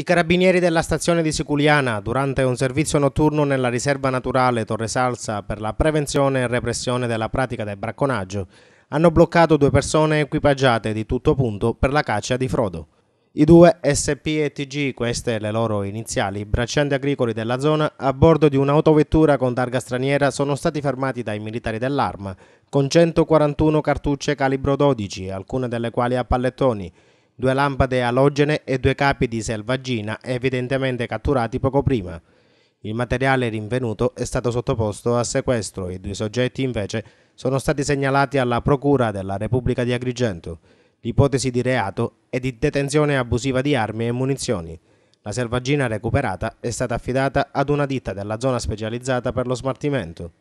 I carabinieri della stazione di Siculiana, durante un servizio notturno nella riserva naturale Torre Salsa per la prevenzione e repressione della pratica del bracconaggio, hanno bloccato due persone equipaggiate di tutto punto per la caccia di frodo. I due SP e TG, queste le loro iniziali, braccianti agricoli della zona, a bordo di un'autovettura con targa straniera sono stati fermati dai militari dell'arma, con 141 cartucce calibro 12, alcune delle quali a pallettoni, due lampade alogene e due capi di selvaggina evidentemente catturati poco prima. Il materiale rinvenuto è stato sottoposto a sequestro, i due soggetti invece sono stati segnalati alla Procura della Repubblica di Agrigento. L'ipotesi di reato è di detenzione abusiva di armi e munizioni. La selvaggina recuperata è stata affidata ad una ditta della zona specializzata per lo smaltimento.